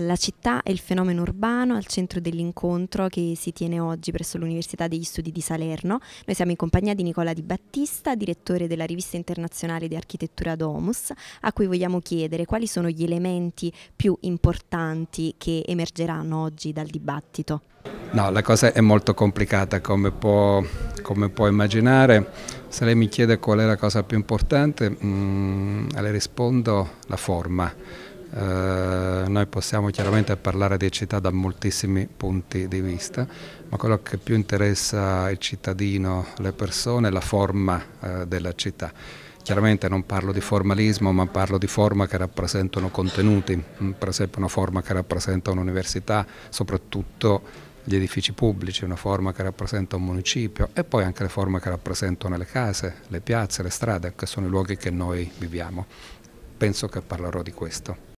La città è il fenomeno urbano al centro dell'incontro che si tiene oggi presso l'Università degli Studi di Salerno. Noi siamo in compagnia di Nicola Di Battista, direttore della rivista internazionale di architettura Domus, a cui vogliamo chiedere quali sono gli elementi più importanti che emergeranno oggi dal dibattito. No, la cosa è molto complicata come può, come può immaginare. Se lei mi chiede qual è la cosa più importante, mh, mm, le rispondo la forma eh, noi possiamo chiaramente parlare di città da moltissimi punti di vista, ma quello che più interessa il cittadino, le persone, è la forma eh, della città. Chiaramente non parlo di formalismo, ma parlo di forma che rappresentano contenuti, mm, per esempio una forma che rappresenta un'università, soprattutto gli edifici pubblici, una forma che rappresenta un municipio e poi anche le forme che rappresentano le case, le piazze, le strade, che sono i luoghi che noi viviamo. Penso che parlerò di questo.